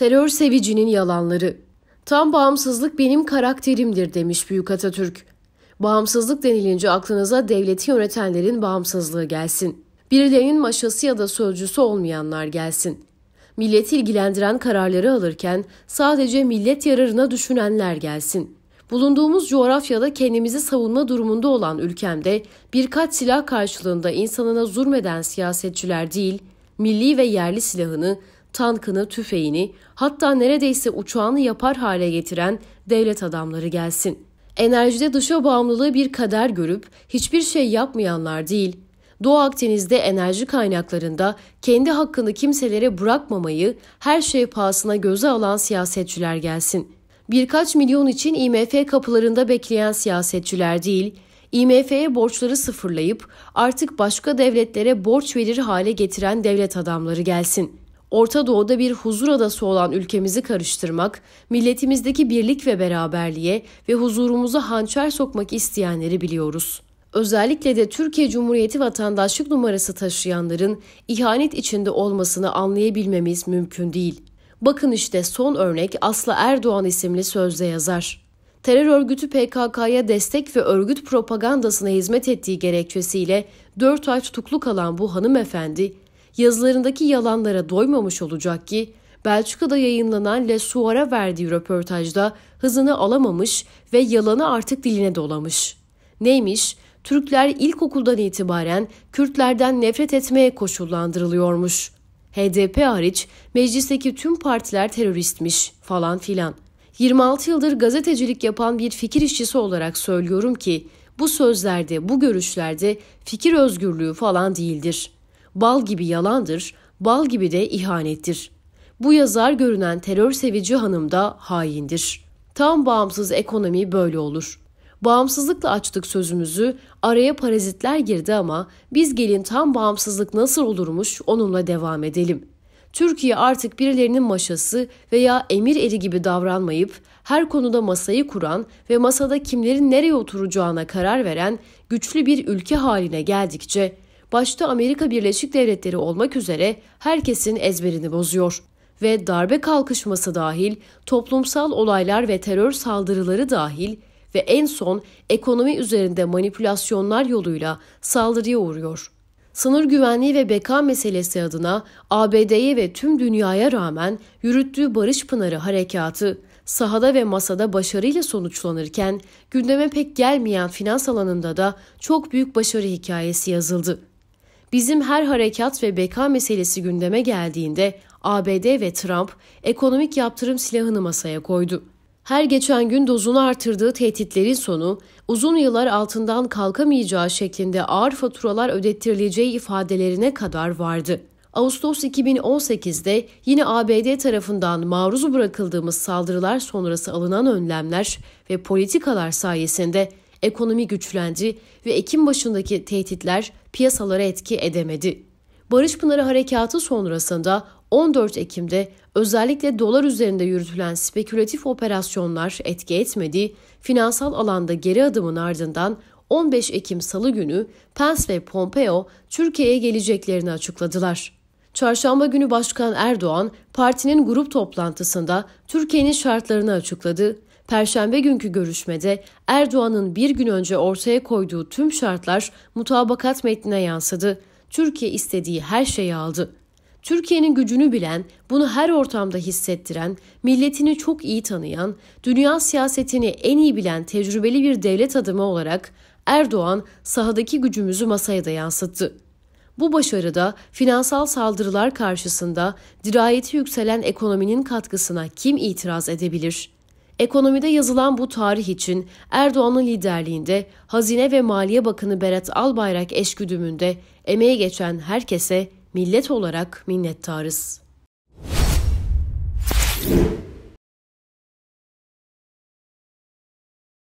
Terör sevicinin yalanları. Tam bağımsızlık benim karakterimdir demiş Büyük Atatürk. Bağımsızlık denilince aklınıza devleti yönetenlerin bağımsızlığı gelsin. Birilerinin maşası ya da sözcüsü olmayanlar gelsin. Milleti ilgilendiren kararları alırken sadece millet yararına düşünenler gelsin. Bulunduğumuz coğrafyada kendimizi savunma durumunda olan ülkemde birkaç silah karşılığında insanına zulmeden siyasetçiler değil, milli ve yerli silahını tankını, tüfeğini, hatta neredeyse uçağını yapar hale getiren devlet adamları gelsin. Enerjide dışa bağımlılığı bir kader görüp hiçbir şey yapmayanlar değil, Doğu Akdeniz'de enerji kaynaklarında kendi hakkını kimselere bırakmamayı her şey pahasına göze alan siyasetçiler gelsin. Birkaç milyon için IMF kapılarında bekleyen siyasetçiler değil, IMF'ye borçları sıfırlayıp artık başka devletlere borç verir hale getiren devlet adamları gelsin. Orta Doğu'da bir huzur adası olan ülkemizi karıştırmak, milletimizdeki birlik ve beraberliğe ve huzurumuza hançer sokmak isteyenleri biliyoruz. Özellikle de Türkiye Cumhuriyeti vatandaşlık numarası taşıyanların ihanet içinde olmasını anlayabilmemiz mümkün değil. Bakın işte son örnek Aslı Erdoğan isimli sözde yazar terör örgütü PKK'ya destek ve örgüt propagandasına hizmet ettiği gerekçesiyle 4 ay tutuklu kalan bu hanımefendi yazılarındaki yalanlara doymamış olacak ki Belçika'da yayınlanan Le Soir'a verdiği röportajda hızını alamamış ve yalanı artık diline dolamış. Neymiş? Türkler ilkokuldan itibaren Kürtlerden nefret etmeye koşullandırılıyormuş. HDP hariç meclisteki tüm partiler teröristmiş falan filan. 26 yıldır gazetecilik yapan bir fikir işçisi olarak söylüyorum ki bu sözlerde, bu görüşlerde fikir özgürlüğü falan değildir. Bal gibi yalandır, bal gibi de ihanettir. Bu yazar görünen terör sevici hanım da haindir. Tam bağımsız ekonomi böyle olur. Bağımsızlıkla açtık sözümüzü, araya parazitler girdi ama biz gelin tam bağımsızlık nasıl olurmuş onunla devam edelim. Türkiye artık birilerinin maşası veya emir eri gibi davranmayıp her konuda masayı kuran ve masada kimlerin nereye oturacağına karar veren güçlü bir ülke haline geldikçe başta Amerika Birleşik Devletleri olmak üzere herkesin ezberini bozuyor ve darbe kalkışması dahil, toplumsal olaylar ve terör saldırıları dahil ve en son ekonomi üzerinde manipülasyonlar yoluyla saldırıya uğruyor. Sınır güvenliği ve beka meselesi adına ABD'ye ve tüm dünyaya rağmen yürüttüğü Barış Pınarı harekatı sahada ve masada başarıyla sonuçlanırken gündeme pek gelmeyen finans alanında da çok büyük başarı hikayesi yazıldı. Bizim her harekat ve beka meselesi gündeme geldiğinde ABD ve Trump ekonomik yaptırım silahını masaya koydu. Her geçen gün dozunu artırdığı tehditlerin sonu, uzun yıllar altından kalkamayacağı şeklinde ağır faturalar ödettirileceği ifadelerine kadar vardı. Ağustos 2018'de yine ABD tarafından maruz bırakıldığımız saldırılar sonrası alınan önlemler ve politikalar sayesinde ekonomi güçlendi ve Ekim başındaki tehditler piyasalara etki edemedi. Barış Pınarı harekatı sonrasında 14 Ekim'de özellikle dolar üzerinde yürütülen spekülatif operasyonlar etki etmedi. finansal alanda geri adımın ardından 15 Ekim Salı günü Pence ve Pompeo Türkiye'ye geleceklerini açıkladılar. Çarşamba günü Başkan Erdoğan partinin grup toplantısında Türkiye'nin şartlarını açıkladı Perşembe günkü görüşmede Erdoğan'ın bir gün önce ortaya koyduğu tüm şartlar mutabakat metnine yansıdı. Türkiye istediği her şeyi aldı. Türkiye'nin gücünü bilen, bunu her ortamda hissettiren, milletini çok iyi tanıyan, dünya siyasetini en iyi bilen tecrübeli bir devlet adamı olarak Erdoğan sahadaki gücümüzü masaya da yansıttı. Bu başarıda finansal saldırılar karşısında dirayeti yükselen ekonominin katkısına kim itiraz edebilir?'' Ekonomide yazılan bu tarih için Erdoğan'ın liderliğinde Hazine ve Maliye Bakanı Berat Albayrak eşgüdümünde emeği geçen herkese millet olarak minnettarız.